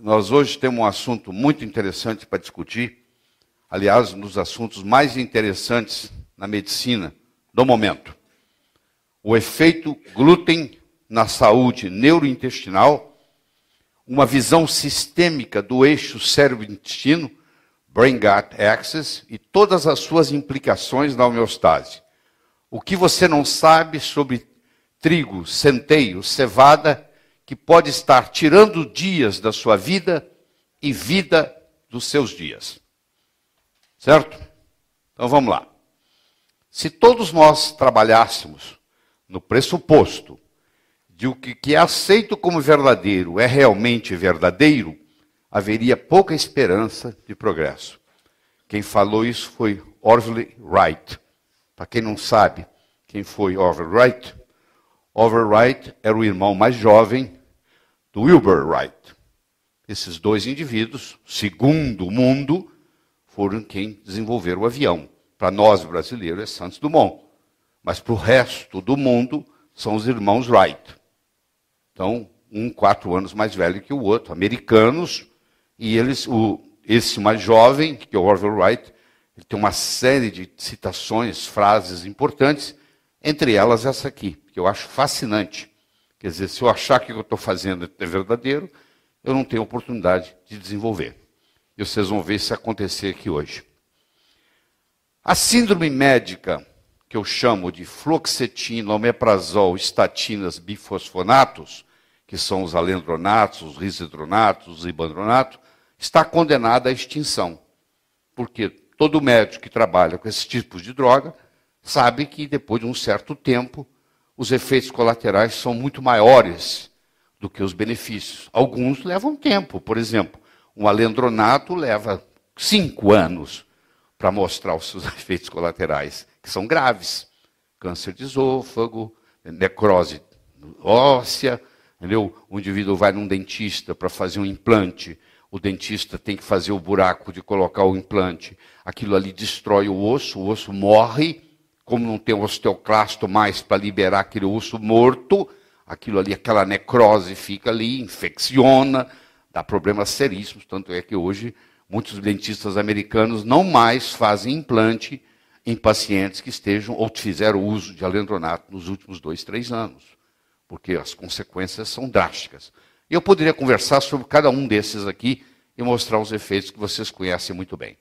Nós hoje temos um assunto muito interessante para discutir, aliás, um dos assuntos mais interessantes na medicina do momento. O efeito glúten na saúde neurointestinal, uma visão sistêmica do eixo cérebro-intestino, brain-gut axis, e todas as suas implicações na homeostase. O que você não sabe sobre trigo, centeio, cevada que pode estar tirando dias da sua vida e vida dos seus dias. Certo? Então vamos lá. Se todos nós trabalhássemos no pressuposto de o que é aceito como verdadeiro é realmente verdadeiro, haveria pouca esperança de progresso. Quem falou isso foi Orville Wright. Para quem não sabe quem foi Orville Wright, Orville Wright era o irmão mais jovem do Wilbur Wright. Esses dois indivíduos, segundo o mundo, foram quem desenvolveram o avião. Para nós brasileiros é Santos Dumont, mas para o resto do mundo são os irmãos Wright. Então, um quatro anos mais velho que o outro, americanos, e eles, o, esse mais jovem, que é o Orville Wright, ele tem uma série de citações, frases importantes, entre elas essa aqui, que eu acho fascinante. Quer dizer, se eu achar que o que eu estou fazendo é verdadeiro, eu não tenho oportunidade de desenvolver. E vocês vão ver isso acontecer aqui hoje. A síndrome médica, que eu chamo de floxetina, omeprazol, estatinas, bifosfonatos, que são os alendronatos, os risedronatos, os ibandronatos, está condenada à extinção. Porque todo médico que trabalha com esse tipo de droga sabe que depois de um certo tempo os efeitos colaterais são muito maiores do que os benefícios. Alguns levam tempo, por exemplo, um alendronato leva cinco anos para mostrar os seus efeitos colaterais, que são graves: câncer de esôfago, necrose óssea. Entendeu? O indivíduo vai num dentista para fazer um implante, o dentista tem que fazer o buraco de colocar o implante. Aquilo ali destrói o osso, o osso morre como não tem osteoclasto mais para liberar aquele osso morto, aquilo ali, aquela necrose fica ali, infecciona, dá problemas seríssimos. Tanto é que hoje muitos dentistas americanos não mais fazem implante em pacientes que estejam ou fizeram uso de alendronato nos últimos dois, três anos, porque as consequências são drásticas. Eu poderia conversar sobre cada um desses aqui e mostrar os efeitos que vocês conhecem muito bem.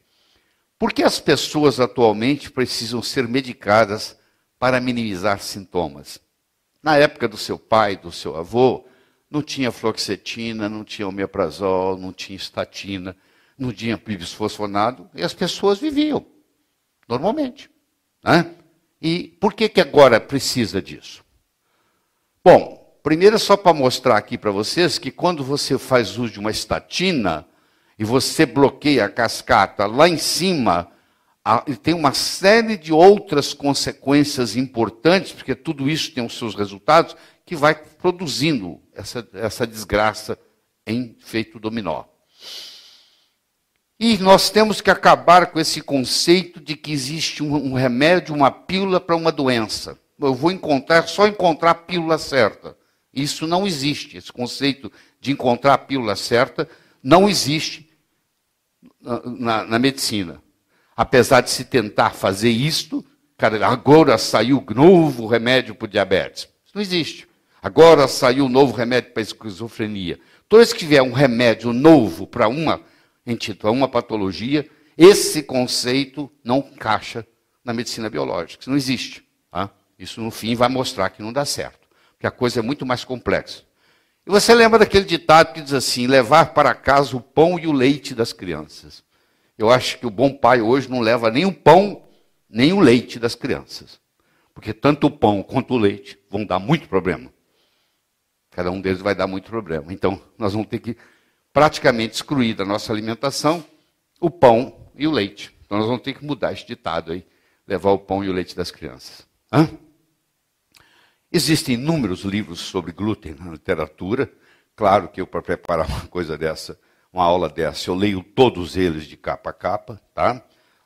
Por que as pessoas atualmente precisam ser medicadas para minimizar sintomas? Na época do seu pai, do seu avô, não tinha fluoxetina, não tinha omeprazol, não tinha estatina, não tinha pibisfosfonado, e as pessoas viviam normalmente. Né? E por que, que agora precisa disso? Bom, primeiro é só para mostrar aqui para vocês que quando você faz uso de uma estatina, e você bloqueia a cascata lá em cima, tem uma série de outras consequências importantes, porque tudo isso tem os seus resultados, que vai produzindo essa, essa desgraça em feito dominó. E nós temos que acabar com esse conceito de que existe um, um remédio, uma pílula para uma doença. Eu vou encontrar, só encontrar a pílula certa. Isso não existe. Esse conceito de encontrar a pílula certa não existe na, na medicina. Apesar de se tentar fazer isto, cara, agora saiu novo remédio para o diabetes. Isso não existe. Agora saiu novo remédio para a esquizofrenia. Toda então, vez que vier um remédio novo para uma entidade, uma patologia, esse conceito não encaixa na medicina biológica. Isso não existe. Tá? Isso, no fim, vai mostrar que não dá certo. Porque a coisa é muito mais complexa. E você lembra daquele ditado que diz assim: levar para casa o pão e o leite das crianças. Eu acho que o bom pai hoje não leva nem o pão, nem o leite das crianças. Porque tanto o pão quanto o leite vão dar muito problema. Cada um deles vai dar muito problema. Então, nós vamos ter que praticamente excluir da nossa alimentação o pão e o leite. Então, nós vamos ter que mudar esse ditado aí: levar o pão e o leite das crianças. Hã? Existem inúmeros livros sobre glúten na literatura. Claro que eu, para preparar uma coisa dessa, uma aula dessa, eu leio todos eles de capa a capa. Tá?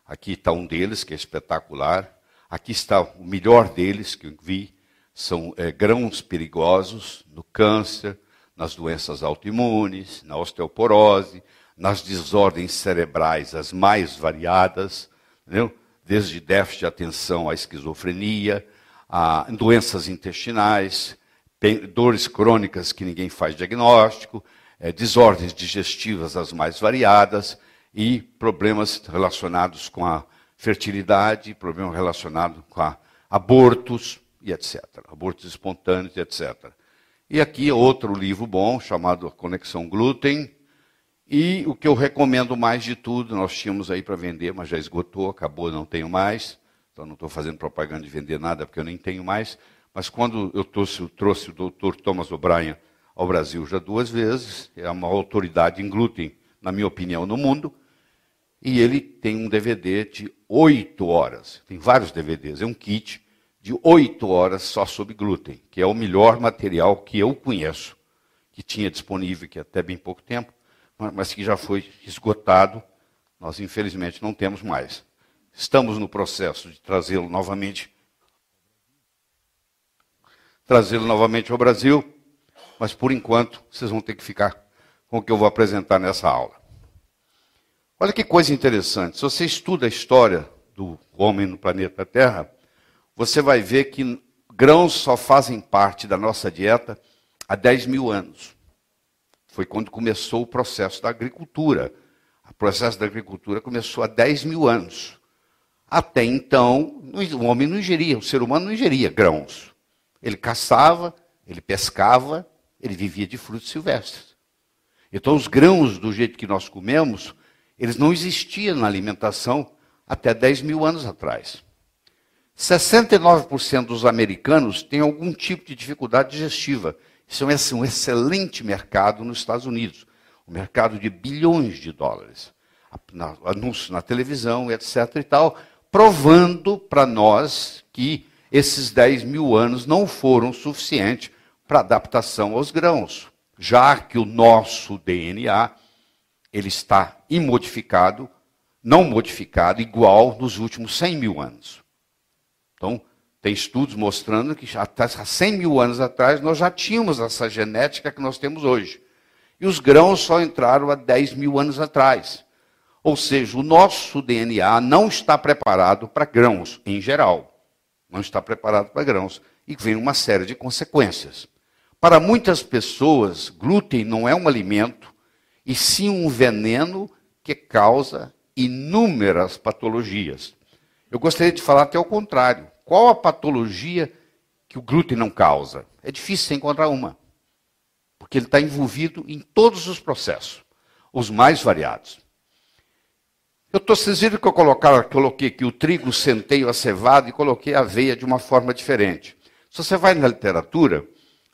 Aqui está um deles, que é espetacular. Aqui está o melhor deles que eu vi. São é, grãos perigosos no câncer, nas doenças autoimunes, na osteoporose, nas desordens cerebrais as mais variadas, entendeu? desde déficit de atenção à esquizofrenia, a doenças intestinais, dores crônicas que ninguém faz diagnóstico, é, desordens digestivas as mais variadas e problemas relacionados com a fertilidade, problemas relacionados com a abortos e etc. Abortos espontâneos e etc. E aqui outro livro bom chamado Conexão Glúten. E o que eu recomendo mais de tudo, nós tínhamos aí para vender, mas já esgotou, acabou, não tenho mais. Então não estou fazendo propaganda de vender nada, porque eu nem tenho mais. Mas quando eu trouxe, eu trouxe o doutor Thomas O'Brien ao Brasil já duas vezes, é uma autoridade em glúten, na minha opinião, no mundo, e ele tem um DVD de oito horas, tem vários DVDs, é um kit de oito horas só sobre glúten, que é o melhor material que eu conheço, que tinha disponível, que é até bem pouco tempo, mas que já foi esgotado. Nós, infelizmente, não temos mais. Estamos no processo de trazê-lo novamente. Trazê-lo novamente ao Brasil, mas por enquanto vocês vão ter que ficar com o que eu vou apresentar nessa aula. Olha que coisa interessante. Se você estuda a história do homem no planeta Terra, você vai ver que grãos só fazem parte da nossa dieta há 10 mil anos. Foi quando começou o processo da agricultura. O processo da agricultura começou há 10 mil anos. Até então, o homem não ingeria, o ser humano não ingeria grãos. Ele caçava, ele pescava, ele vivia de frutos silvestres. Então, os grãos, do jeito que nós comemos, eles não existiam na alimentação até 10 mil anos atrás. 69% dos americanos têm algum tipo de dificuldade digestiva. Isso é um excelente mercado nos Estados Unidos, um mercado de bilhões de dólares. Anúncios na televisão, etc. e tal provando para nós que esses 10 mil anos não foram suficientes para adaptação aos grãos, já que o nosso DNA ele está imodificado, não modificado, igual nos últimos 100 mil anos. Então, tem estudos mostrando que até 100 mil anos atrás nós já tínhamos essa genética que nós temos hoje. E os grãos só entraram há 10 mil anos atrás. Ou seja, o nosso DNA não está preparado para grãos, em geral. Não está preparado para grãos. E vem uma série de consequências. Para muitas pessoas, glúten não é um alimento, e sim um veneno que causa inúmeras patologias. Eu gostaria de falar até o contrário. Qual a patologia que o glúten não causa? É difícil você encontrar uma, porque ele está envolvido em todos os processos, os mais variados. Eu tô, vocês viram que eu colocar, coloquei aqui o trigo, o centeio, a cevada e coloquei a aveia de uma forma diferente. Se você vai na literatura,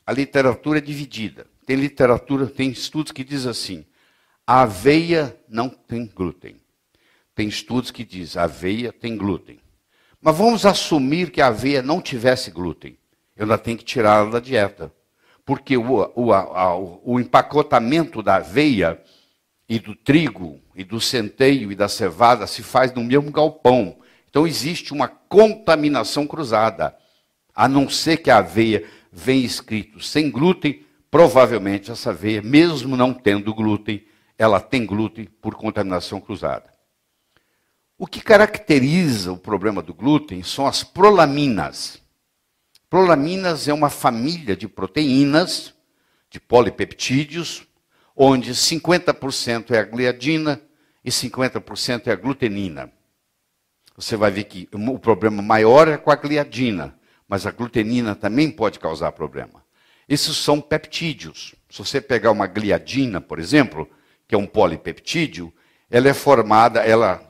a literatura é dividida. Tem literatura, tem estudos que diz assim: a aveia não tem glúten. Tem estudos que diz a aveia tem glúten. Mas vamos assumir que a aveia não tivesse glúten. Eu ainda tenho que tirá-la da dieta. Porque o, o, a, o empacotamento da aveia e do trigo, e do centeio, e da cevada se faz no mesmo galpão. Então existe uma contaminação cruzada. A não ser que a aveia venha escrito sem glúten, provavelmente essa aveia, mesmo não tendo glúten, ela tem glúten por contaminação cruzada. O que caracteriza o problema do glúten são as prolaminas. Prolaminas é uma família de proteínas, de polipeptídeos, onde 50% é a gliadina e 50% é a glutenina. Você vai ver que o problema maior é com a gliadina, mas a glutenina também pode causar problema. Esses são peptídeos. Se você pegar uma gliadina, por exemplo, que é um polipeptídeo, ela é formada, ela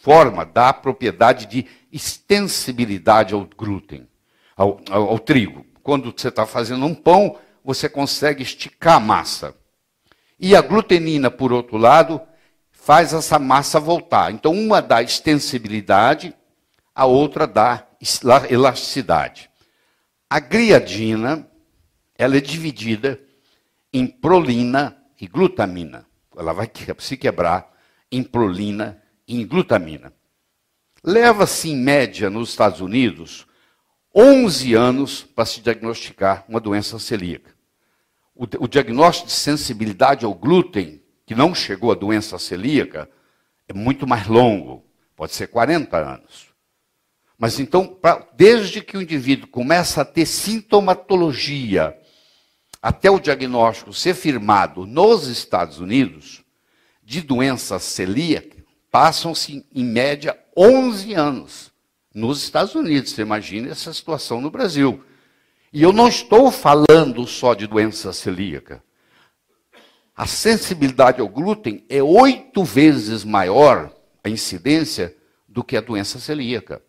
forma, dá a propriedade de extensibilidade ao glúten, ao, ao, ao trigo. Quando você está fazendo um pão, você consegue esticar a massa. E a glutenina, por outro lado, faz essa massa voltar. Então, uma dá extensibilidade, a outra dá elasticidade. A gliadina, ela é dividida em prolina e glutamina. Ela vai se quebrar em prolina e em glutamina. Leva-se, em média, nos Estados Unidos, 11 anos para se diagnosticar uma doença celíaca o, o diagnóstico de sensibilidade ao glúten, que não chegou à doença celíaca, é muito mais longo, pode ser 40 anos. Mas então, pra, desde que o indivíduo começa a ter sintomatologia, até o diagnóstico ser firmado nos Estados Unidos, de doença celíaca, passam-se, em média, 11 anos. Nos Estados Unidos, você imagina essa situação no Brasil. E eu não estou falando só de doença celíaca. A sensibilidade ao glúten é oito vezes maior a incidência do que a doença celíaca.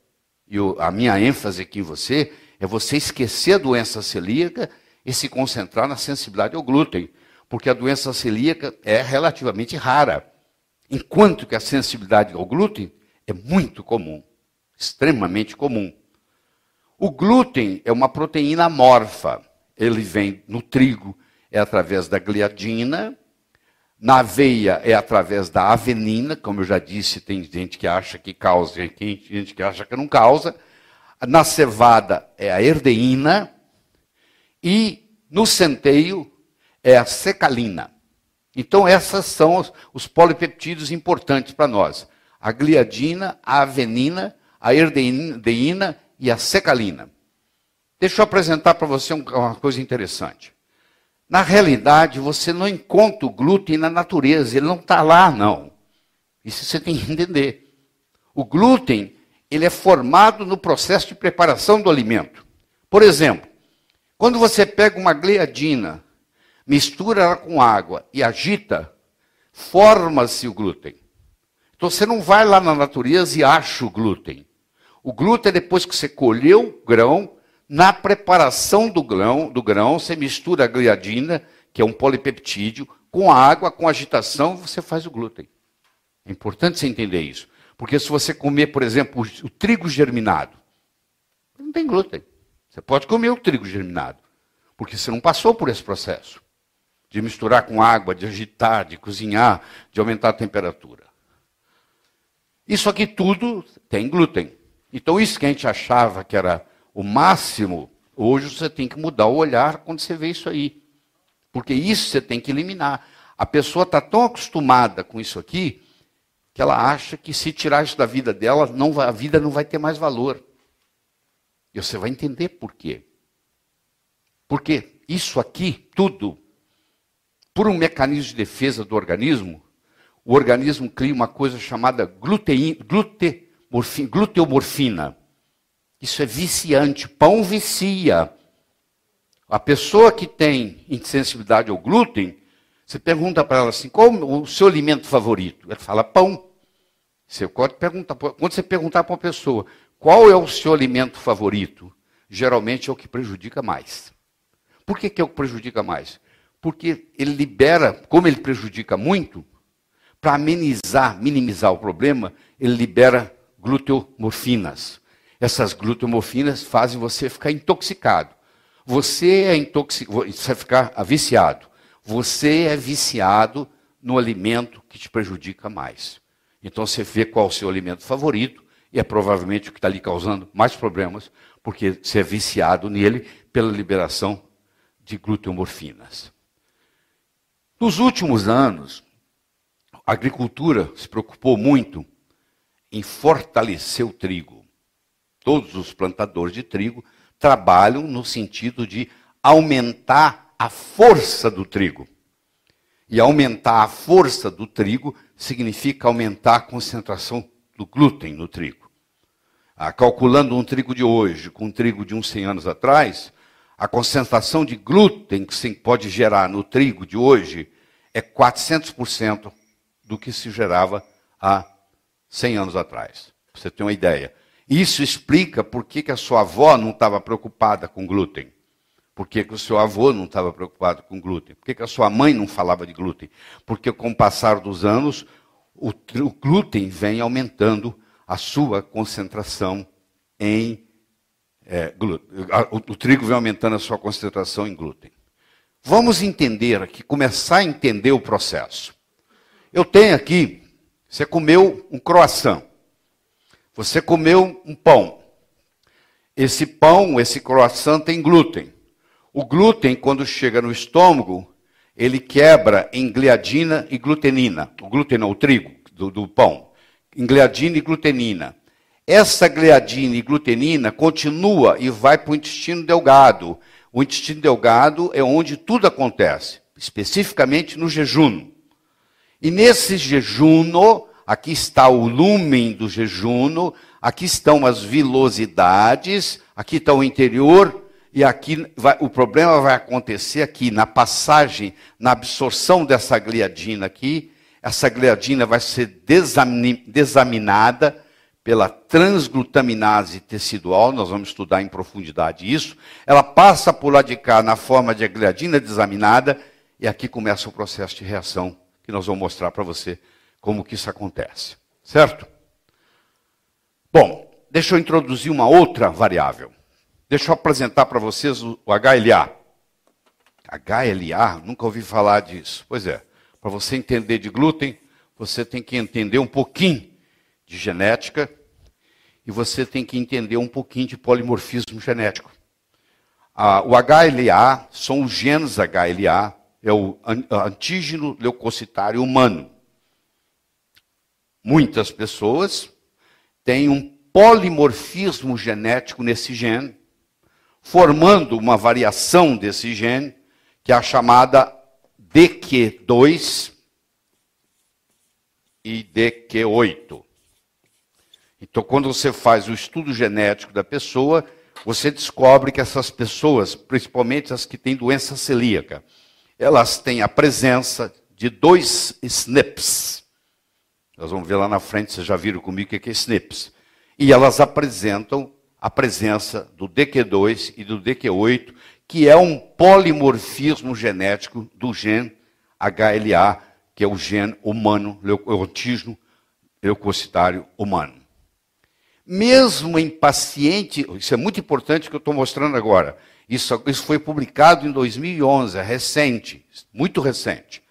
E eu, a minha ênfase aqui em você é você esquecer a doença celíaca e se concentrar na sensibilidade ao glúten, porque a doença celíaca é relativamente rara, enquanto que a sensibilidade ao glúten é muito comum, extremamente comum. O glúten é uma proteína amorfa. Ele vem no trigo, é através da gliadina, na aveia é através da avenina, como eu já disse, tem gente que acha que causa e tem gente que acha que não causa. Na cevada é a erdeína e no centeio é a secalina. Então essas são os, os polipeptídeos importantes para nós. A gliadina, a avenina, a erdeína e a secalina. Deixa eu apresentar para você uma coisa interessante. Na realidade, você não encontra o glúten na natureza, ele não está lá, não. Isso você tem que entender. O glúten, ele é formado no processo de preparação do alimento. Por exemplo, quando você pega uma gleadina, mistura ela com água e agita, forma-se o glúten. Então você não vai lá na natureza e acha o glúten. O glúten é depois que você colheu o grão, na preparação do grão, do grão você mistura a gliadina, que é um polipeptídeo, com a água, com a agitação, você faz o glúten. É importante você entender isso. Porque se você comer, por exemplo, o trigo germinado, não tem glúten. Você pode comer o trigo germinado, porque você não passou por esse processo de misturar com água, de agitar, de cozinhar, de aumentar a temperatura. Isso aqui tudo tem glúten. Então, isso que a gente achava que era o máximo, hoje você tem que mudar o olhar quando você vê isso aí. Porque isso você tem que eliminar. A pessoa está tão acostumada com isso aqui que ela acha que se tirar isso da vida dela, não vai, a vida não vai ter mais valor. E você vai entender por quê. Porque isso aqui, tudo, por um mecanismo de defesa do organismo, o organismo cria uma coisa chamada gluteína, glute, morfina, gluteomorfina. Isso é viciante. Pão vicia. A pessoa que tem insensibilidade ao glúten, você pergunta para ela assim: qual o seu alimento favorito? Ela fala pão. Você pode perguntar, quando você perguntar para uma pessoa qual é o seu alimento favorito, geralmente é o que prejudica mais. Por que, que é o que prejudica mais? Porque ele libera, como ele prejudica muito, para amenizar, minimizar o problema, ele libera gluteomorfinas. Essas gluteomorfinas fazem você ficar intoxicado. Você é intoxicado, você ficar viciado. Você é viciado no alimento que te prejudica mais. Então você vê qual é o seu alimento favorito e é provavelmente o que está lhe causando mais problemas, porque você é viciado nele pela liberação de gluteomorfinas. Nos últimos anos, a agricultura se preocupou muito em fortalecer o trigo. Todos os plantadores de trigo trabalham no sentido de aumentar a força do trigo. E aumentar a força do trigo significa aumentar a concentração do glúten no trigo. Ah, calculando um trigo de hoje com um trigo de uns 100 anos atrás, a concentração de glúten que se pode gerar no trigo de hoje é 400% do que se gerava há 100 anos atrás. você tem uma ideia. Isso explica por que, que a sua avó não estava preocupada com glúten. Por que, que o seu avô não estava preocupado com glúten? Por que, que a sua mãe não falava de glúten? Porque com o passar dos anos, o, o glúten vem aumentando a sua concentração em é, glúten. O, o trigo vem aumentando a sua concentração em glúten. Vamos entender aqui, começar a entender o processo. Eu tenho aqui você comeu um croissant. Você comeu um pão. Esse pão, esse croissant tem glúten. O glúten, quando chega no estômago, ele quebra em gliadina e glutenina. O glúten é o trigo do, do pão. Em gliadina e glutenina. Essa gliadina e glutenina continua e vai para o intestino delgado. O intestino delgado é onde tudo acontece, especificamente no jejum. E nesse jejuno, aqui está o lumen do jejuno, aqui estão as vilosidades, aqui está o interior, e aqui vai, o problema vai acontecer aqui, na passagem, na absorção dessa gliadina aqui, essa gliadina vai ser desaminada pela transglutaminase tecidual, nós vamos estudar em profundidade isso, ela passa por lá de cá na forma de gliadina desaminada, e aqui começa o processo de reação que nós vamos mostrar para você como que isso acontece. Certo? Bom, deixa eu introduzir uma outra variável. Deixa eu apresentar para vocês o HLA. HLA, nunca ouvi falar disso. Pois é, para você entender de glúten, você tem que entender um pouquinho de genética e você tem que entender um pouquinho de polimorfismo genético. Ah, o HLA são os genes HLA é o antígeno leucocitário humano. Muitas pessoas têm um polimorfismo genético nesse gene, formando uma variação desse gene, que é a chamada DQ2 e DQ8. Então, quando você faz o estudo genético da pessoa, você descobre que essas pessoas, principalmente as que têm doença celíaca, elas têm a presença de dois SNPs. Nós vamos ver lá na frente, vocês já viram comigo o que é, é SNPs. E elas apresentam a presença do DQ2 e do DQ8, que é um polimorfismo genético do gene HLA, que é o gene humano, leucotismo é leucocitário humano. Mesmo em paciente, isso é muito importante que eu estou mostrando agora, isso, isso foi publicado em 2011, é recente, muito recente.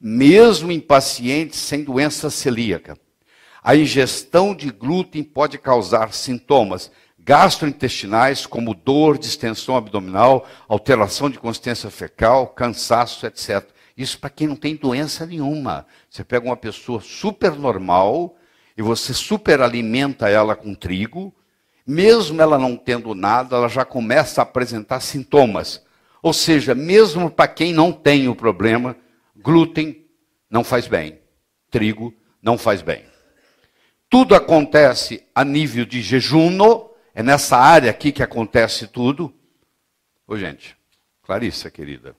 Mesmo em pacientes sem doença celíaca, a ingestão de glúten pode causar sintomas gastrointestinais, como dor, distensão abdominal, alteração de consistência fecal, cansaço, etc. Isso para quem não tem doença nenhuma. Você pega uma pessoa super normal e você superalimenta ela com trigo, mesmo ela não tendo nada, ela já começa a apresentar sintomas. Ou seja, mesmo para quem não tem o problema, glúten não faz bem, trigo não faz bem. Tudo acontece a nível de jejum, é nessa área aqui que acontece tudo. Ô, gente, Clarissa, querida.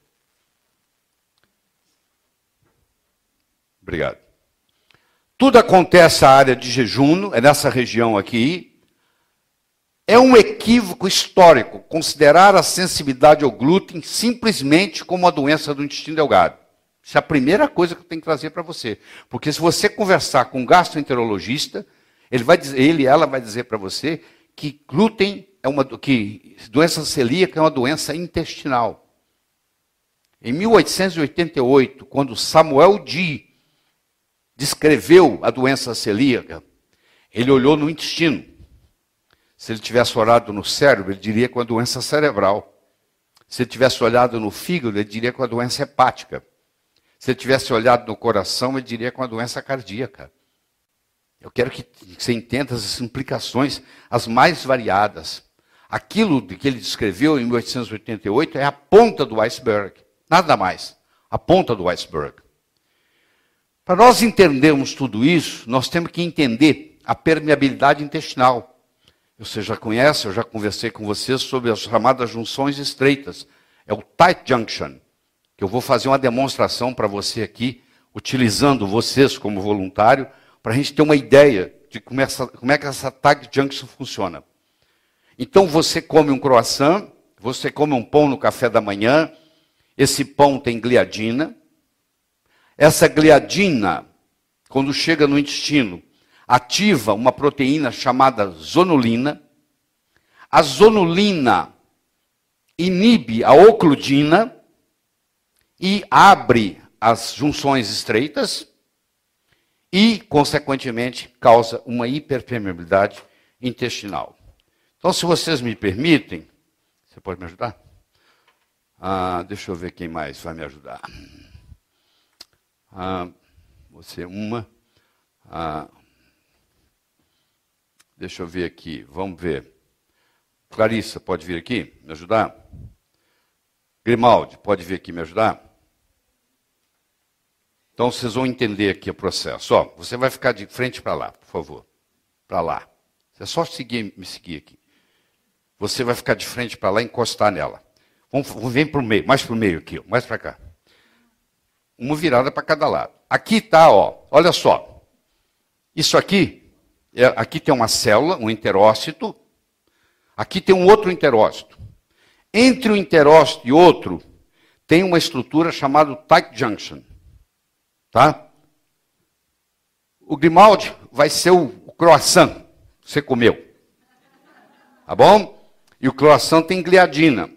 Obrigado. Tudo acontece a área de jejum, é nessa região aqui, é um equívoco histórico considerar a sensibilidade ao glúten simplesmente como a doença do intestino delgado. Isso é a primeira coisa que eu tenho que trazer para você. Porque se você conversar com um gastroenterologista, ele vai dizer, ele ela vai dizer para você que glúten é uma que doença celíaca é uma doença intestinal. Em 1888, quando Samuel Dee descreveu a doença celíaca, ele olhou no intestino se ele tivesse olhado no cérebro, ele diria com é a doença cerebral. Se ele tivesse olhado no fígado, ele diria com é a doença hepática. Se ele tivesse olhado no coração, ele diria com é a doença cardíaca. Eu quero que você entenda as implicações, as mais variadas. Aquilo que ele descreveu em 1888 é a ponta do iceberg, nada mais. A ponta do iceberg. Para nós entendermos tudo isso, nós temos que entender a permeabilidade intestinal. Você já conhece, eu já conversei com você sobre as chamadas junções estreitas. É o tight junction, que eu vou fazer uma demonstração para você aqui, utilizando vocês como voluntário, para a gente ter uma ideia de como, essa, como é que essa tight junction funciona. Então você come um croissant, você come um pão no café da manhã, esse pão tem gliadina. Essa gliadina, quando chega no intestino, ativa uma proteína chamada zonulina. A zonulina inibe a ocludina e abre as junções estreitas e, consequentemente, causa uma hiperpermeabilidade intestinal. Então, se vocês me permitem, você pode me ajudar? Ah, deixa eu ver quem mais vai me ajudar. Ah, você é uma. Ah, Deixa eu ver aqui, vamos ver. Clarissa, pode vir aqui me ajudar? Grimaldi, pode vir aqui me ajudar? Então vocês vão entender aqui o processo. Ó, você vai ficar de frente para lá, por favor. Para lá. É só seguir, me seguir aqui. Você vai ficar de frente para lá e encostar nela. Vamos, vem para o meio, mais para o meio aqui, mais para cá. Uma virada para cada lado. Aqui está, ó. Olha só. Isso aqui é, aqui tem uma célula, um enterócito, aqui tem um outro enterócito. Entre um enterócito e outro, tem uma estrutura chamada tight junction. Tá? O Grimaldi vai ser o croissant, você comeu. Tá bom? E o croissant tem gliadina.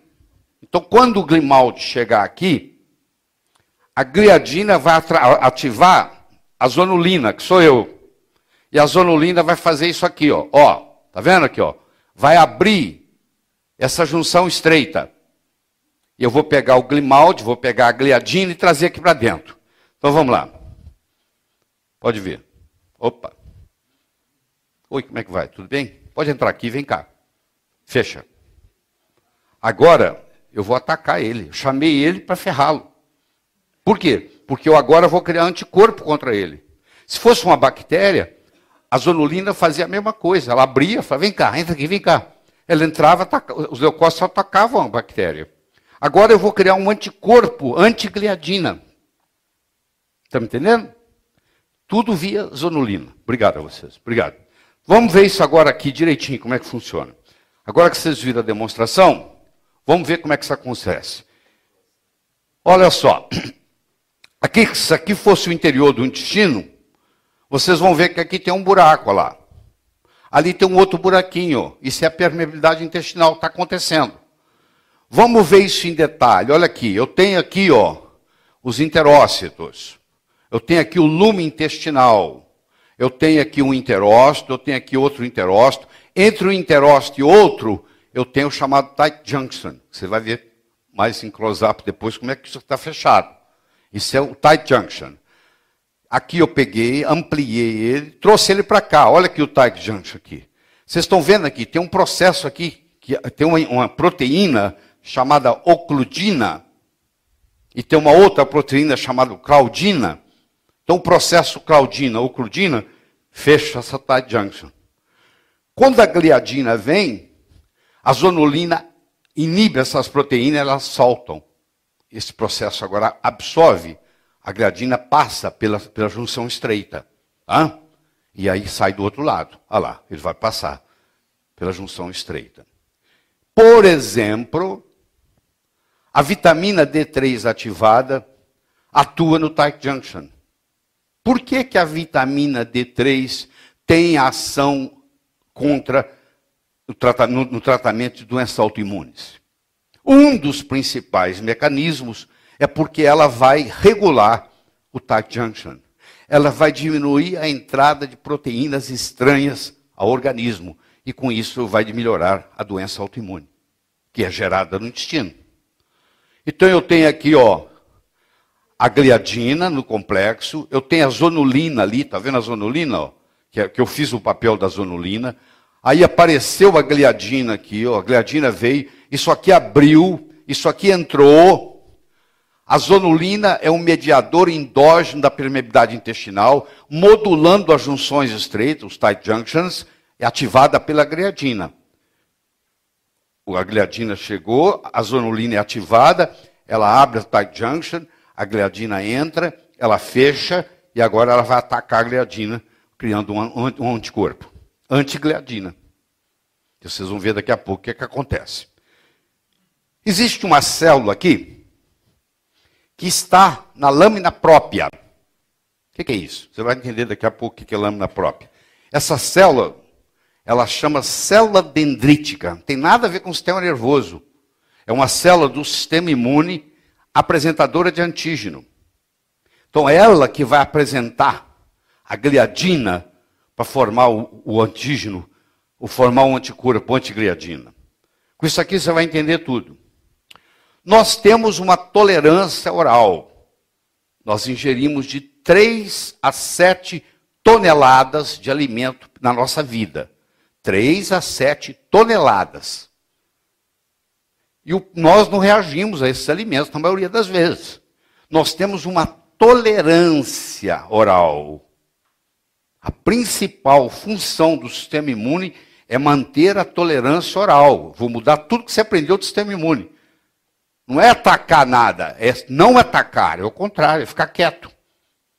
Então, quando o Grimaldi chegar aqui, a gliadina vai ativar a zonulina, que sou eu. E a Zona Olinda vai fazer isso aqui, ó. Ó, tá vendo aqui, ó? Vai abrir essa junção estreita. E eu vou pegar o glimalde, vou pegar a Gliadina e trazer aqui para dentro. Então vamos lá. Pode vir. Opa. Oi, como é que vai? Tudo bem? Pode entrar aqui, vem cá. Fecha. Agora eu vou atacar ele. Eu chamei ele para ferrá-lo. Por quê? Porque eu agora vou criar anticorpo contra ele. Se fosse uma bactéria, a zonulina fazia a mesma coisa. Ela abria, falava, vem cá, entra aqui, vem cá. Ela entrava, os leucócitos atacavam a bactéria. Agora eu vou criar um anticorpo antigliadina. Está me entendendo? Tudo via zonulina. Obrigado a vocês. Obrigado. Vamos ver isso agora aqui direitinho, como é que funciona. Agora que vocês viram a demonstração, vamos ver como é que isso acontece. Olha só. Aqui, se aqui fosse o interior do intestino, vocês vão ver que aqui tem um buraco lá. Ali tem um outro buraquinho. Isso é a permeabilidade intestinal que está acontecendo. Vamos ver isso em detalhe. Olha aqui, eu tenho aqui ó, os interócitos. Eu tenho aqui o lume intestinal. Eu tenho aqui um interócito, eu tenho aqui outro interócito. Entre um interócito e outro, eu tenho o chamado tight junction. Você vai ver mais em close-up depois como é que isso está fechado. Isso é o tight junction. Aqui eu peguei, ampliei ele, trouxe ele para cá. Olha aqui o Tight Junction aqui. Vocês estão vendo aqui, tem um processo aqui, que tem uma, uma proteína chamada ocludina e tem uma outra proteína chamada claudina. Então o processo claudina, ocludina, fecha essa tight junction. Quando a gliadina vem, a zonulina inibe essas proteínas, elas soltam. Esse processo agora absorve a gradina passa pela, pela junção estreita. Tá? E aí sai do outro lado. Olha lá, ele vai passar pela junção estreita. Por exemplo, a vitamina D3 ativada atua no tight junction. Por que, que a vitamina D3 tem ação contra no, tratamento de doenças autoimunes? Um dos principais mecanismos é porque ela vai regular o tight junction. Ela vai diminuir a entrada de proteínas estranhas ao organismo e com isso vai melhorar a doença autoimune, que é gerada no intestino. Então eu tenho aqui, ó, a gliadina no complexo, eu tenho a zonulina ali, tá vendo a zonulina, ó, que, é, que eu fiz o papel da zonulina. Aí apareceu a gliadina aqui, ó, a gliadina veio, isso aqui abriu, isso aqui entrou, a zonulina é um mediador endógeno da permeabilidade intestinal, modulando as junções estreitas, os tight junctions, ativada pela gliadina. A gliadina chegou, a zonulina é ativada, ela abre a tight junction, a gliadina entra, ela fecha e agora ela vai atacar a gliadina, criando um, um anticorpo. Antigliadina. Vocês vão ver daqui a pouco o que, é que acontece. Existe uma célula aqui que está na lâmina própria. O que é isso? Você vai entender daqui a pouco o que é lâmina própria. Essa célula, ela chama célula dendrítica. Não tem nada a ver com o sistema nervoso. É uma célula do sistema imune apresentadora de antígeno. Então, é ela que vai apresentar a gliadina para formar o, o antígeno, ou formar um anticorpo, antigliadina. Com isso aqui você vai entender tudo. Nós temos uma tolerância oral. Nós ingerimos de 3 a 7 toneladas de alimento na nossa vida. 3 a 7 toneladas. E o, nós não reagimos a esses alimentos na maioria das vezes. Nós temos uma tolerância oral. A principal função do sistema imune é manter a tolerância oral. Vou mudar tudo que você aprendeu do sistema imune. Não é atacar nada, é não atacar, é o contrário, é ficar quieto.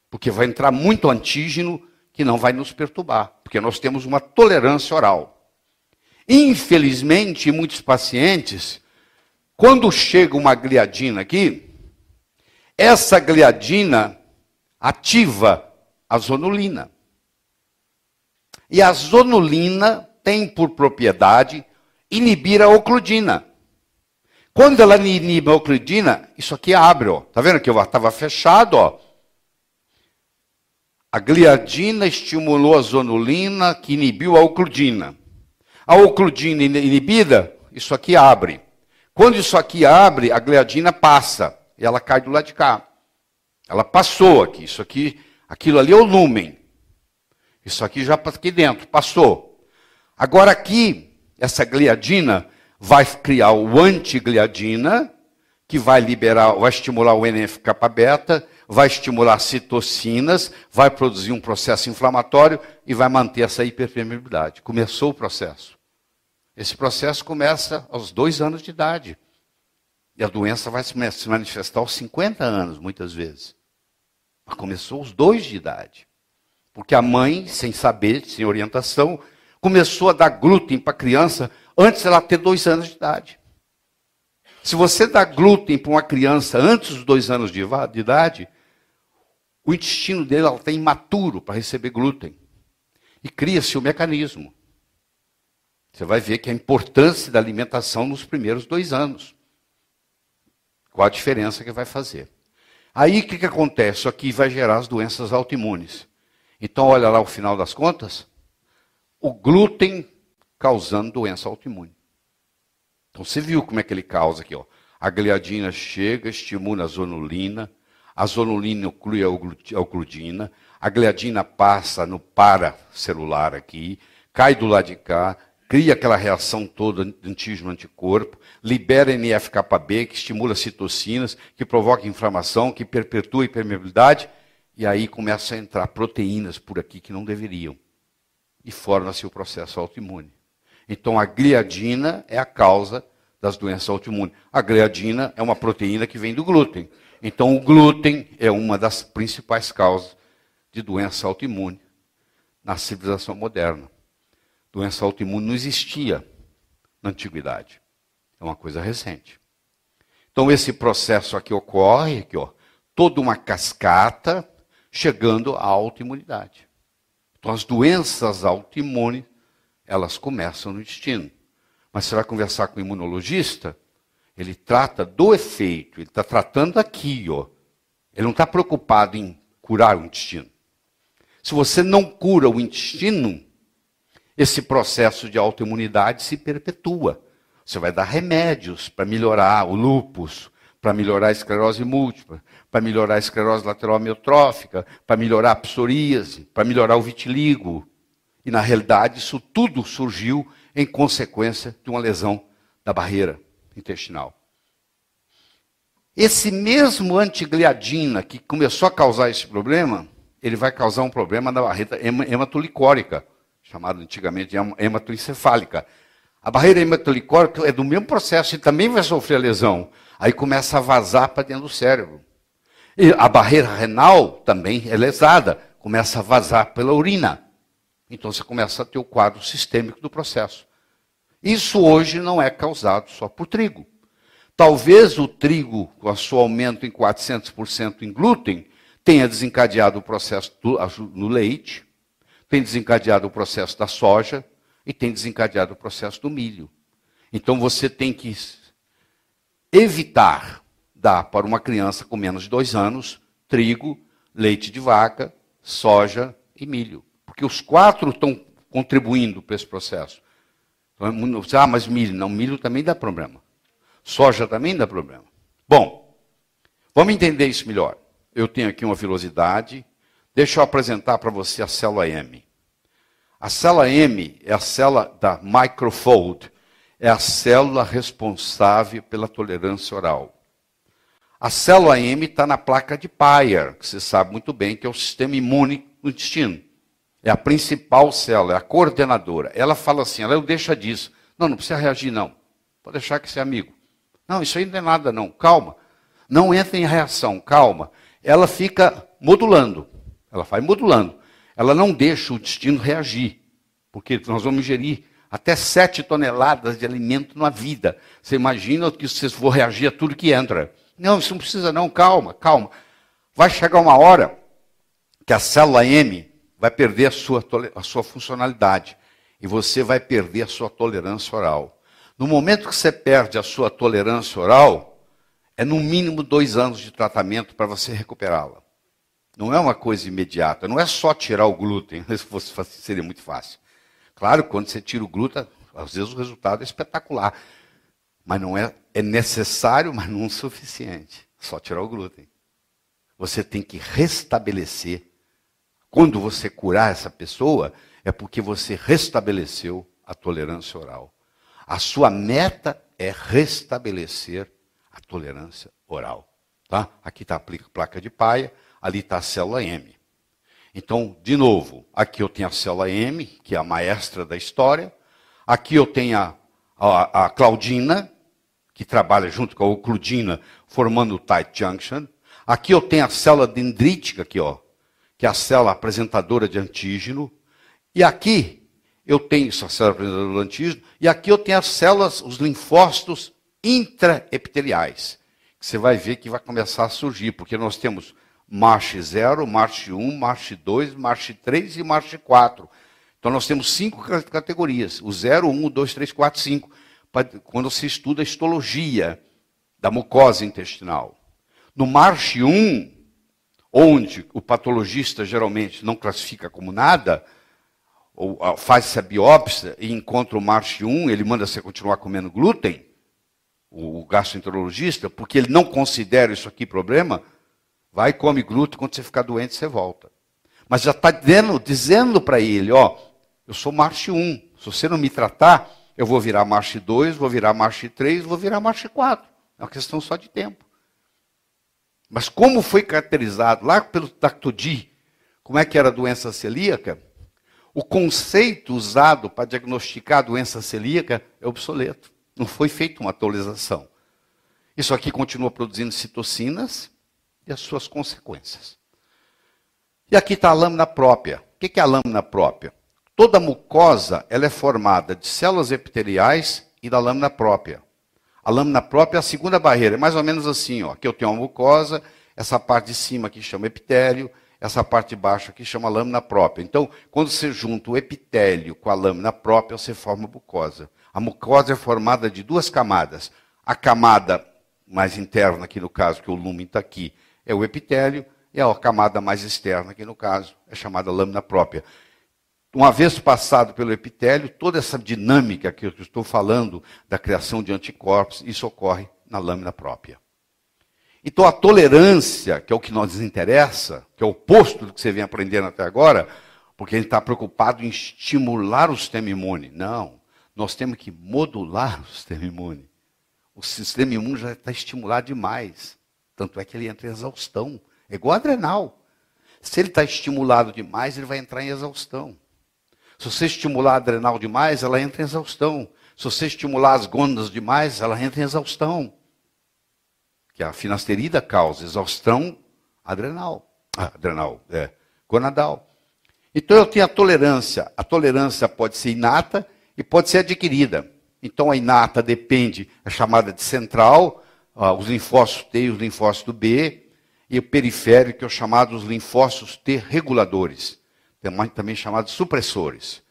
Porque vai entrar muito antígeno que não vai nos perturbar, porque nós temos uma tolerância oral. Infelizmente, muitos pacientes, quando chega uma gliadina aqui, essa gliadina ativa a zonulina. E a zonulina tem por propriedade inibir a ocludina. Quando ela inibe a nimoclidina, isso aqui abre, ó. Tá vendo que eu estava fechado, ó. A gliadina estimulou a zonulina, que inibiu a ocludina. A ocludina inibida, isso aqui abre. Quando isso aqui abre, a gliadina passa e ela cai do lado de cá. Ela passou aqui, isso aqui, aquilo ali é o lumen. Isso aqui já tá aqui dentro, passou. Agora aqui, essa gliadina vai criar o antigliadina, que vai liberar, vai estimular o NF-kappa beta, vai estimular citocinas, vai produzir um processo inflamatório e vai manter essa hiperpermeabilidade. Começou o processo. Esse processo começa aos dois anos de idade. E a doença vai se manifestar aos 50 anos, muitas vezes. Mas começou aos dois de idade. Porque a mãe, sem saber, sem orientação, começou a dar glúten para a criança antes ela ter dois anos de idade. Se você dá glúten para uma criança antes dos dois anos de idade, o intestino dela está imaturo para receber glúten. E cria-se o um mecanismo. Você vai ver que a importância da alimentação nos primeiros dois anos. Qual a diferença que vai fazer? Aí o que, que acontece? Isso aqui vai gerar as doenças autoimunes. Então, olha lá o final das contas. O glúten causando doença autoimune. Então você viu como é que ele causa aqui, ó. A gliadina chega, estimula a zonulina, a zonulina oclui a ocludina, a gliadina passa no paracelular aqui, cai do lado de cá, cria aquela reação toda antígeno-anticorpo, libera nf kb que estimula citocinas, que provoca inflamação, que perpetua a hipermeabilidade, e aí começa a entrar proteínas por aqui que não deveriam. E forma-se o processo autoimune. Então a gliadina é a causa das doenças autoimunes. A gliadina é uma proteína que vem do glúten. Então o glúten é uma das principais causas de doença autoimune na civilização moderna. Doença autoimune não existia na antiguidade. É uma coisa recente. Então esse processo aqui ocorre, aqui, ó, toda uma cascata chegando à autoimunidade. Então as doenças autoimunes elas começam no intestino. Mas você vai conversar com o imunologista, ele trata do efeito, ele está tratando aqui, ó. Ele não está preocupado em curar o intestino. Se você não cura o intestino, esse processo de autoimunidade se perpetua. Você vai dar remédios para melhorar o lúpus, para melhorar a esclerose múltipla, para melhorar a esclerose lateral amiotrófica, para melhorar a psoríase, para melhorar o vitiligo. E na realidade, isso tudo surgiu em consequência de uma lesão da barreira intestinal. Esse mesmo antigliadina que começou a causar esse problema, ele vai causar um problema na barreira hematolicórica, chamada antigamente de hematoencefálica. A barreira hematolicórica é do mesmo processo e também vai sofrer a lesão. Aí começa a vazar para dentro do cérebro. E a barreira renal também é lesada, começa a vazar pela urina. Então você começa a ter o quadro sistêmico do processo. Isso hoje não é causado só por trigo. Talvez o trigo, com o seu aumento em 400% em glúten, tenha desencadeado o processo do, no leite, tenha desencadeado o processo da soja e tenha desencadeado o processo do milho. Então você tem que evitar dar para uma criança com menos de dois anos trigo, leite de vaca, soja e milho porque os quatro estão contribuindo para esse processo. Então, ah, mas milho. Não, milho também dá problema. Soja também dá problema. Bom, vamos entender isso melhor. Eu tenho aqui uma velocidade. Deixa eu apresentar para você a célula M. A célula M é a célula da microfold. É a célula responsável pela tolerância oral. A célula M está na placa de Peyer, que você sabe muito bem que é o sistema imune do intestino é a principal célula, é a coordenadora. Ela fala assim, ela deixa disso. Não, não precisa reagir não. Pode deixar que você é amigo. Não, isso aí não é nada não. Calma. Não entra em reação, calma. Ela fica modulando. Ela vai modulando. Ela não deixa o destino reagir, porque nós vamos ingerir até 7 toneladas de alimento na vida. Você imagina que vocês vão reagir a tudo que entra. Não, isso não precisa não, calma, calma. Vai chegar uma hora que a célula M vai perder a sua, a sua funcionalidade e você vai perder a sua tolerância oral. No momento que você perde a sua tolerância oral, é no mínimo dois anos de tratamento para você recuperá-la. Não é uma coisa imediata, não é só tirar o glúten, se fosse fácil, seria muito fácil. Claro, quando você tira o glúten, às vezes o resultado é espetacular, mas não é, é necessário, mas não é o suficiente. Só tirar o glúten. Você tem que restabelecer quando você curar essa pessoa, é porque você restabeleceu a tolerância oral. A sua meta é restabelecer a tolerância oral. Tá? Aqui está a placa de paia, ali está a célula M. Então, de novo, aqui eu tenho a célula M, que é a maestra da história. Aqui eu tenho a, a, a Claudina, que trabalha junto com a Ocludina, formando o tight junction. Aqui eu tenho a célula dendrítica, aqui, ó, que é a célula apresentadora de antígeno, e aqui eu tenho essa célula apresentadora do antígeno, e aqui eu tenho as células, os linfócitos intraepiteliais, que você vai ver que vai começar a surgir, porque nós temos MARCH 0, MARCH 1, MARCH 2, MARCH 3 e MARCH 4. Então nós temos cinco categorias, o 0, 1, 2, 3, 4, 5, quando se estuda a histologia da mucosa intestinal. No MARCH 1, onde o patologista geralmente não classifica como nada, ou ah, faz-se a biópsia e encontra o MARCH1, ele manda você continuar comendo glúten, o gastroenterologista, porque ele não considera isso aqui problema, vai come glúten, quando você ficar doente você volta. Mas já está dizendo, dizendo para ele, ó, eu sou MARCH1, se você não me tratar, eu vou virar MARCH2, vou virar MARCH3, vou virar MARCH4. É uma questão só de tempo. Mas como foi caracterizado lá pelo Tactodi, como é que era a doença celíaca, o conceito usado para diagnosticar a doença celíaca é obsoleto. Não foi feita uma atualização. Isso aqui continua produzindo citocinas e as suas consequências. E aqui está a lâmina própria. O que é a lâmina própria? Toda mucosa ela é formada de células epiteliais e da lâmina própria. A lâmina própria é a segunda barreira, é mais ou menos assim, ó. Aqui eu tenho uma mucosa, essa parte de cima aqui chama epitélio, essa parte de baixo aqui chama lâmina própria. Então, quando você junta o epitélio com a lâmina própria, você forma a mucosa. A mucosa é formada de duas camadas. A camada mais interna, aqui no caso, que o lumen está aqui, é o epitélio, e a camada mais externa, aqui no caso é chamada lâmina própria. Uma vez passado pelo epitélio, toda essa dinâmica que eu estou falando da criação de anticorpos, isso ocorre na lâmina própria. Então a tolerância, que é o que nos interessa, que é o oposto do que você vem aprendendo até agora, porque a gente está preocupado em estimular o sistema imune. Não, nós temos que modular o sistema imune. O sistema imune já está estimulado demais. Tanto é que ele entra em exaustão. É igual adrenal. Se ele está estimulado demais, ele vai entrar em exaustão. Se você estimular a adrenal demais, ela entra em exaustão. Se você estimular as gônadas demais, ela entra em exaustão. Que a finasterida causa exaustão adrenal. Ah, adrenal, é, gonadal. Então eu tenho a tolerância. A tolerância pode ser inata e pode ser adquirida. Então a inata depende, é chamada de central, ah, os linfócitos T e os linfócitos B, e o periférico, que é o chamado os linfócitos T reguladores também chamados supressores.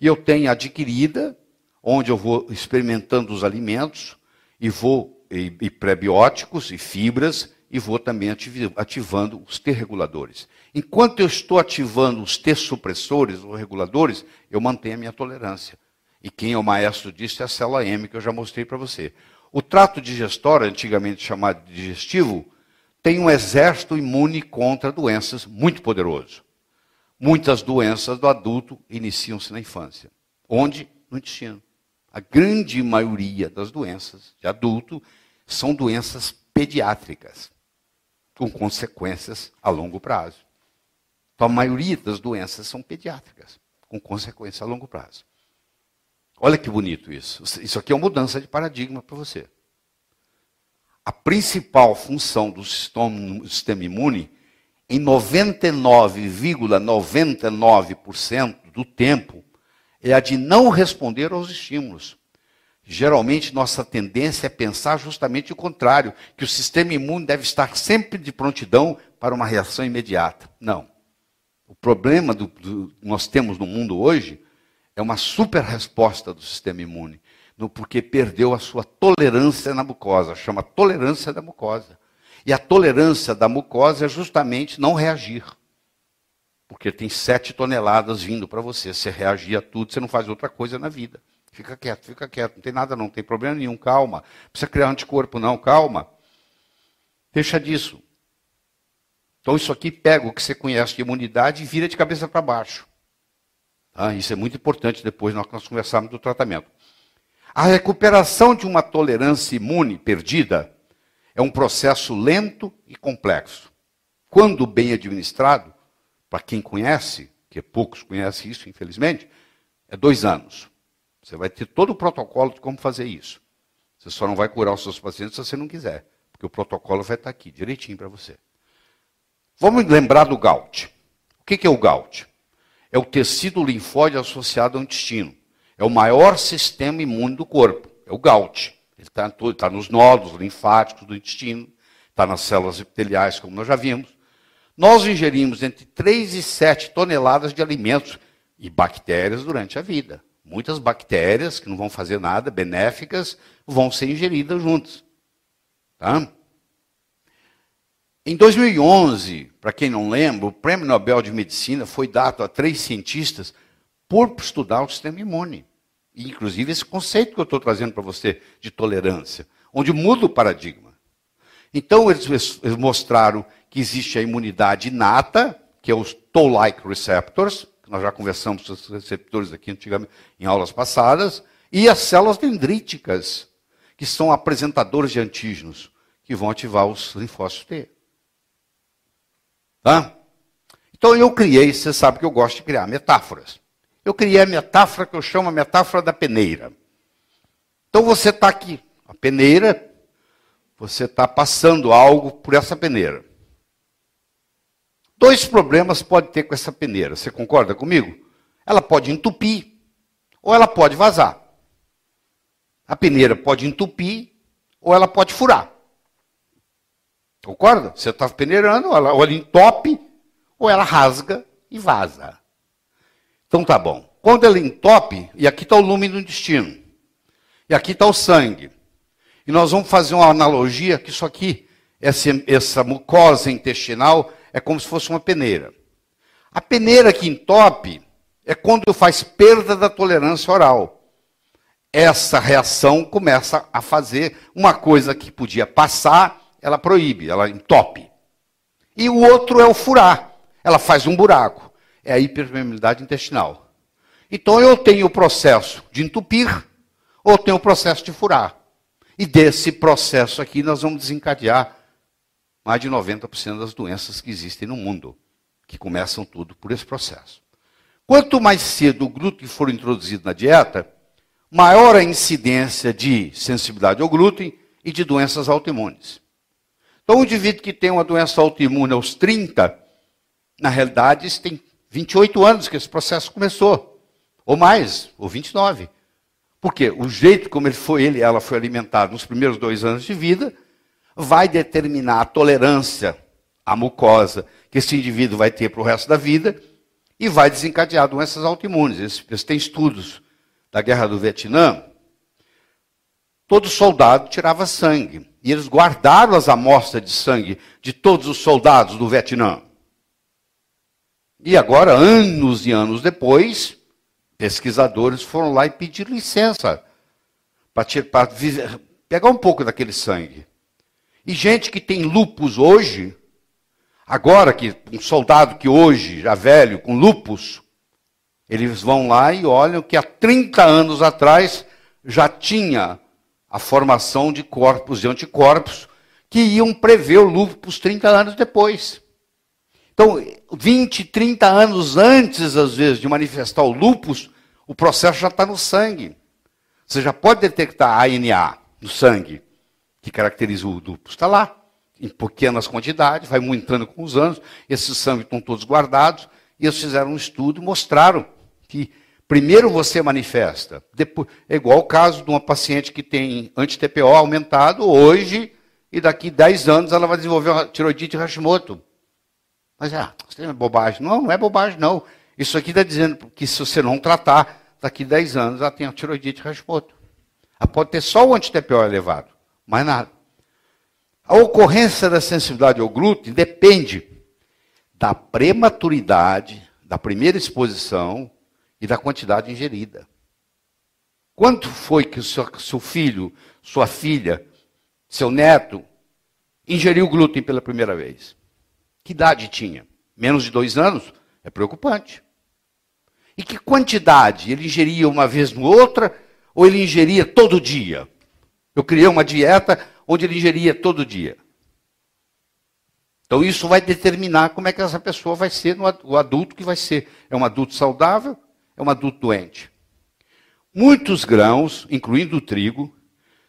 E eu tenho adquirida, onde eu vou experimentando os alimentos e vou e, e prebióticos e fibras e vou também ativando os T reguladores. Enquanto eu estou ativando os T supressores ou reguladores, eu mantenho a minha tolerância. E quem é o maestro disso é a célula M que eu já mostrei para você. O trato digestório, antigamente chamado digestivo, tem um exército imune contra doenças muito poderoso. Muitas doenças do adulto iniciam-se na infância. Onde? No intestino. A grande maioria das doenças de adulto são doenças pediátricas, com consequências a longo prazo. Então, a maioria das doenças são pediátricas, com consequência a longo prazo. Olha que bonito isso. Isso aqui é uma mudança de paradigma para você. A principal função do sistema imune em 99,99% ,99 do tempo, é a de não responder aos estímulos. Geralmente, nossa tendência é pensar justamente o contrário, que o sistema imune deve estar sempre de prontidão para uma reação imediata. Não. O problema do, do nós temos no mundo hoje é uma super resposta do sistema imune, no, porque perdeu a sua tolerância na mucosa, chama tolerância da mucosa. E a tolerância da mucosa é justamente não reagir. Porque tem sete toneladas vindo para você. Você reagir a tudo, você não faz outra coisa na vida. Fica quieto, fica quieto. Não tem nada, não tem problema nenhum. Calma. Não precisa criar anticorpo, não. Calma. Deixa disso. Então, isso aqui pega o que você conhece de imunidade e vira de cabeça para baixo. Ah, isso é muito importante depois nós, nós conversarmos do tratamento. A recuperação de uma tolerância imune perdida é um processo lento e complexo. Quando bem administrado, para quem conhece, que poucos conhecem isso, infelizmente, é dois anos. Você vai ter todo o protocolo de como fazer isso. Você só não vai curar os seus pacientes se você não quiser, porque o protocolo vai estar aqui, direitinho para você. Vamos lembrar do gout. O que é o gout? É o tecido linfóide associado ao intestino. É o maior sistema imune do corpo, é o gout. Ele está tá nos nódulos linfáticos do intestino, está nas células epiteliais, como nós já vimos. Nós ingerimos entre 3 e 7 toneladas de alimentos e bactérias durante a vida. Muitas bactérias que não vão fazer nada, benéficas, vão ser ingeridas juntas. Tá? Em 2011, para quem não lembra, o Prêmio Nobel de Medicina foi dado a três cientistas por estudar o sistema imune inclusive, esse conceito que eu estou trazendo para você de tolerância, onde muda o paradigma. Então, eles, eles mostraram que existe a imunidade inata, que é os toll-like receptors, que nós já conversamos sobre os receptores aqui antigamente, em aulas passadas, e as células dendríticas, que são apresentadores de antígenos, que vão ativar os linfócitos T. Tá? Então eu criei, você sabe que eu gosto de criar metáforas. Eu criei a metáfora que eu chamo a metáfora da peneira. Então você está aqui, a peneira, você está passando algo por essa peneira. Dois problemas pode ter com essa peneira, você concorda comigo? Ela pode entupir ou ela pode vazar. A peneira pode entupir ou ela pode furar. Concorda? Você está peneirando, ela, ou ela entope, ou ela rasga e vaza. Então tá bom. Quando ele entope, e aqui está o lume do intestino, e aqui está o sangue. E nós vamos fazer uma analogia que isso aqui, essa, essa mucosa intestinal, é como se fosse uma peneira. A peneira que entope é quando faz perda da tolerância oral. Essa reação começa a fazer uma coisa que podia passar, ela proíbe, ela entope. E o outro é o furar. Ela faz um buraco é a hiperpermeabilidade intestinal. Então eu tenho o processo de entupir ou tenho o processo de furar. E desse processo aqui nós vamos desencadear mais de 90% das doenças que existem no mundo, que começam tudo por esse processo. Quanto mais cedo o glúten for introduzido na dieta, maior a incidência de sensibilidade ao glúten e de doenças autoimunes. Então, o indivíduo que tem uma doença autoimune aos 30, na realidade, tem 28 anos que esse processo começou, ou mais, ou 29. Porque o jeito como ele foi, ele, ela foi alimentada nos primeiros dois anos de vida, vai determinar a tolerância à mucosa que esse indivíduo vai ter para o resto da vida e vai desencadear doenças autoimunes. Tem estudos da Guerra do Vietnã. Todo soldado tirava sangue e eles guardaram as amostras de sangue de todos os soldados do Vietnã. E agora, anos e anos depois, pesquisadores foram lá e pediram licença para pegar um pouco daquele sangue. E gente que tem lupus hoje, agora que um soldado que hoje, já velho, com lupus, eles vão lá e olham que há 30 anos atrás já tinha a formação de corpos e anticorpos que iam prever o lupus 30 anos depois. Então, 20, 30 anos antes, às vezes, de manifestar o lúpus, o processo já está no sangue. Você já pode detectar ANA no sangue, que caracteriza o lúpus. Está lá, em pequenas quantidades, vai aumentando com os anos. Esses sangue estão todos guardados. E eles fizeram um estudo e mostraram que primeiro você manifesta. Depois, é igual o caso de uma paciente que tem anti-TPO aumentado hoje e daqui 10 anos ela vai desenvolver uma tiroidite Hashimoto. Mas, ah, isso é bobagem. Não, não é bobagem, não. Isso aqui está dizendo que se você não tratar, daqui a 10 anos ela tem a tiroidite raspoto. Ela ah, pode ter só o antitepiol elevado, mais nada. A ocorrência da sensibilidade ao glúten depende da prematuridade, da primeira exposição e da quantidade ingerida. Quanto foi que o seu, seu filho, sua filha, seu neto ingeriu glúten pela primeira vez? Que idade tinha? Menos de dois anos? É preocupante. E que quantidade? Ele ingeria uma vez no outra ou ele ingeria todo dia? Eu criei uma dieta onde ele ingeria todo dia. Então isso vai determinar como é que essa pessoa vai ser, o adulto que vai ser. É um adulto saudável? É um adulto doente? Muitos grãos, incluindo o trigo,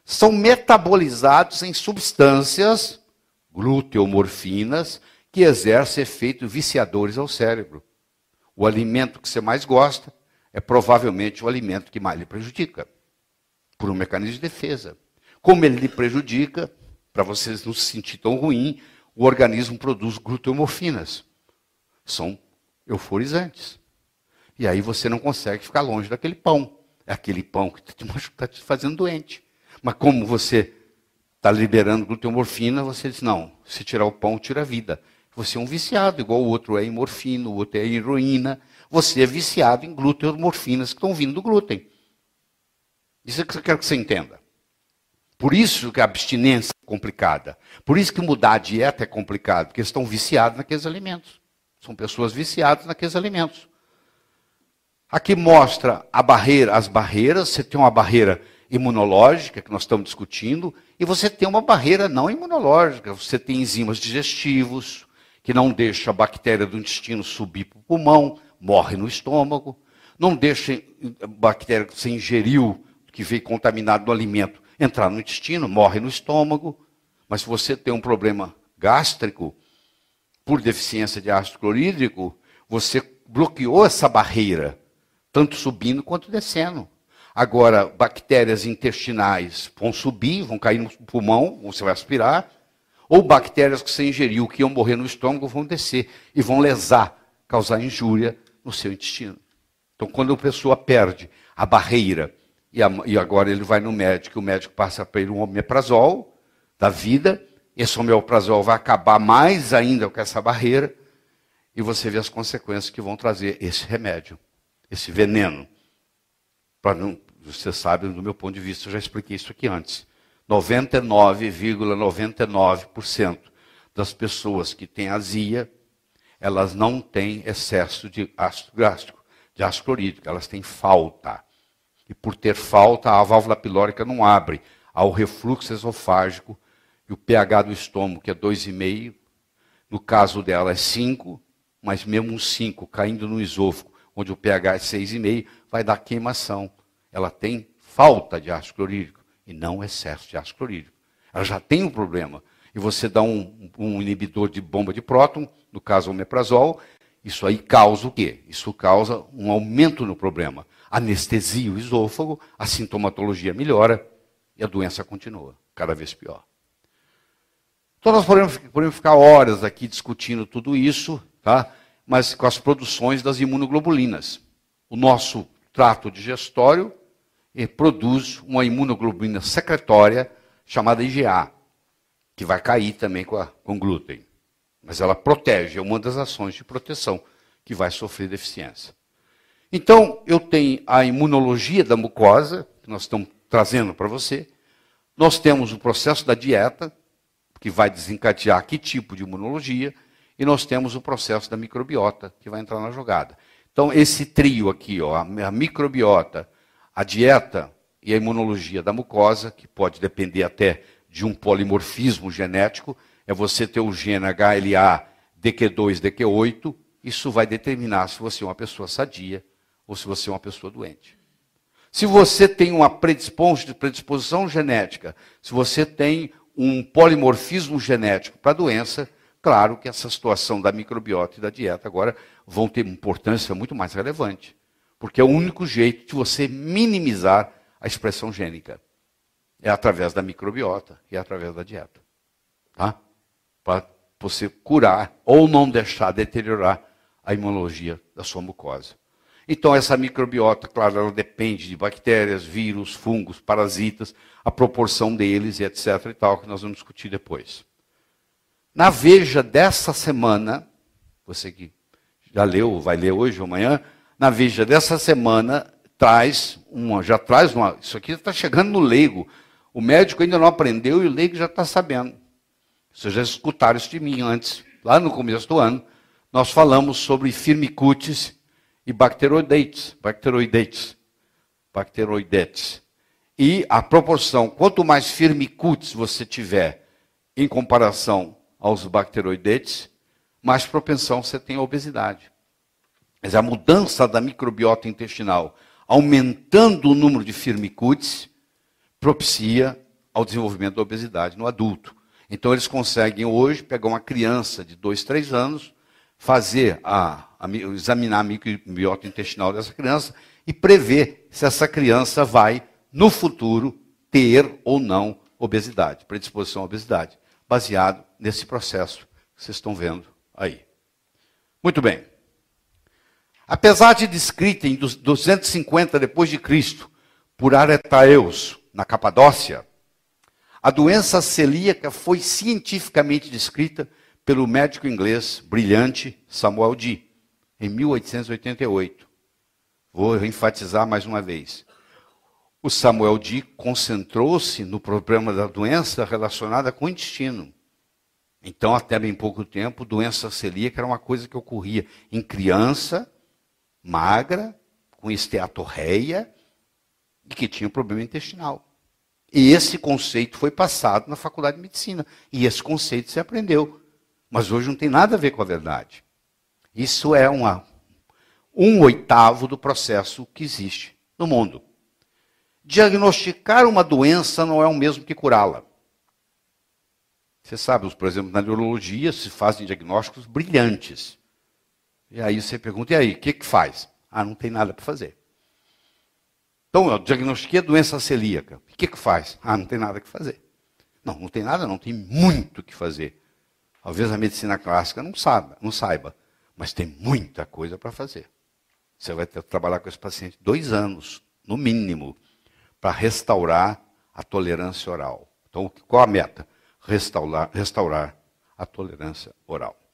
são metabolizados em substâncias gluteomorfinas, que exerce efeitos viciadores ao cérebro. O alimento que você mais gosta é provavelmente o alimento que mais lhe prejudica, por um mecanismo de defesa. Como ele lhe prejudica, para vocês não se sentir tão ruim, o organismo produz gluteomorfinas. São euforizantes. E aí você não consegue ficar longe daquele pão. É aquele pão que está tá te fazendo doente. Mas como você está liberando gluteomorfina, você diz, não, se tirar o pão, tira a vida. Você é um viciado, igual o outro é em morfina, o outro é em heroína. Você é viciado em glúten, morfinas que estão vindo do glúten. Isso é que eu quero que você entenda. Por isso que a abstinência é complicada. Por isso que mudar a dieta é complicado, porque eles estão viciados naqueles alimentos. São pessoas viciadas naqueles alimentos. Aqui mostra barreira, as barreiras. Você tem uma barreira imunológica que nós estamos discutindo e você tem uma barreira não imunológica. Você tem enzimas digestivos, que não deixa a bactéria do intestino subir para o pulmão, morre no estômago, não deixa a bactéria que você ingeriu, que veio contaminado do alimento, entrar no intestino, morre no estômago. Mas se você tem um problema gástrico, por deficiência de ácido clorídrico, você bloqueou essa barreira, tanto subindo quanto descendo. Agora, bactérias intestinais vão subir, vão cair no pulmão, você vai aspirar, ou bactérias que você ingeriu, que iam morrer no estômago, vão descer e vão lesar, causar injúria no seu intestino. Então, quando a pessoa perde a barreira, e, a, e agora ele vai no médico, o médico passa para ele um omeprazol da vida, esse omeprazol vai acabar mais ainda com essa barreira, e você vê as consequências que vão trazer esse remédio, esse veneno. Para não, você sabe, do meu ponto de vista, eu já expliquei isso aqui antes. 99,99% das pessoas que têm azia, elas não têm excesso de ácido gástrico, de ácido clorídrico, elas têm falta. E por ter falta, a válvula pilórica não abre, há o refluxo esofágico e o pH do estômago, que é 2,5, no caso dela é 5, mas mesmo um 5 caindo no esôfago, onde o pH é 6,5, vai dar queimação. Ela tem falta de ácido clorídrico e não excesso de ácido clorídrico. Ela já tem um problema. E você dá um, um inibidor de bomba de próton, no caso o omeprazol, isso aí causa o quê? Isso causa um aumento no problema. Anestesia o esôfago, a sintomatologia melhora e a doença continua, cada vez pior. Então nós podemos, podemos ficar horas aqui discutindo tudo isso, tá? mas com as produções das imunoglobulinas. O nosso trato digestório eh, produz uma imunoglobulina secretória chamada IgA, que vai cair também com, a, com glúten. Mas ela protege, é uma das ações de proteção que vai sofrer deficiência. Então, eu tenho a imunologia da mucosa, que nós estamos trazendo para você. Nós temos o processo da dieta, que vai desencadear que tipo de imunologia. E nós temos o processo da microbiota, que vai entrar na jogada. Então, esse trio aqui, ó, a microbiota, a dieta e a imunologia da mucosa, que pode depender até de um polimorfismo genético, é você ter o gene HLA DQ2, DQ8, isso vai determinar se você é uma pessoa sadia ou se você é uma pessoa doente. Se você tem uma predisposição genética, se você tem um polimorfismo genético para a doença, claro que essa situação da microbiota e da dieta agora vão ter importância muito mais relevante. Porque é o único jeito de você minimizar a expressão gênica. É através da microbiota e é através da dieta. Tá? Para você curar ou não deixar deteriorar a imunologia da sua mucosa. Então, essa microbiota, claro, ela depende de bactérias, vírus, fungos, parasitas, a proporção deles e etc. e tal, que nós vamos discutir depois. Na Veja dessa semana, você que já leu, vai ler hoje ou amanhã, na Veja dessa semana traz uma, já traz uma. Isso aqui está chegando no leigo. O médico ainda não aprendeu e o leigo já está sabendo. Vocês já escutaram isso de mim antes, lá no começo do ano. Nós falamos sobre firmicutes e bacteroidetes. Bacteroidetes. Bacteroidetes. E a proporção, quanto mais firmicutes você tiver em comparação aos bacteroidetes, mais propensão você tem à obesidade. Mas a mudança da microbiota intestinal, aumentando o número de firmicutes, propicia ao desenvolvimento da obesidade no adulto. Então eles conseguem hoje pegar uma criança de 2, 3 anos, fazer a, a, examinar a microbiota intestinal dessa criança e prever se essa criança vai, no futuro, ter ou não obesidade, predisposição à obesidade, baseado nesse processo que vocês estão vendo aí. Muito bem. Apesar de descrita em 250 depois de Cristo por Aretaeus, na Capadócia, a doença celíaca foi cientificamente descrita pelo médico inglês brilhante Samuel Dee, em 1888. Vou enfatizar mais uma vez. O Samuel Dee concentrou-se no problema da doença relacionada com o intestino. Então, até bem pouco tempo, doença celíaca era uma coisa que ocorria em criança magra, com esteatorreia e que tinha um problema intestinal. E esse conceito foi passado na faculdade de medicina. E esse conceito se aprendeu. Mas hoje não tem nada a ver com a verdade. Isso é uma, um oitavo do processo que existe no mundo. Diagnosticar uma doença não é o mesmo que curá-la. Você sabe, por exemplo, na neurologia se fazem diagnósticos brilhantes. E aí você pergunta, e aí, o que, que faz? Ah, não tem nada para fazer. Então, eu diagnostiquei a doença celíaca. O que, que faz? Ah, não tem nada que fazer. Não, não tem nada, não, tem muito que fazer. Talvez a medicina clássica não saiba, não saiba mas tem muita coisa para fazer. Você vai ter que trabalhar com esse paciente dois anos, no mínimo, para restaurar a tolerância oral. Então, qual a meta? Restaurar, restaurar a tolerância oral.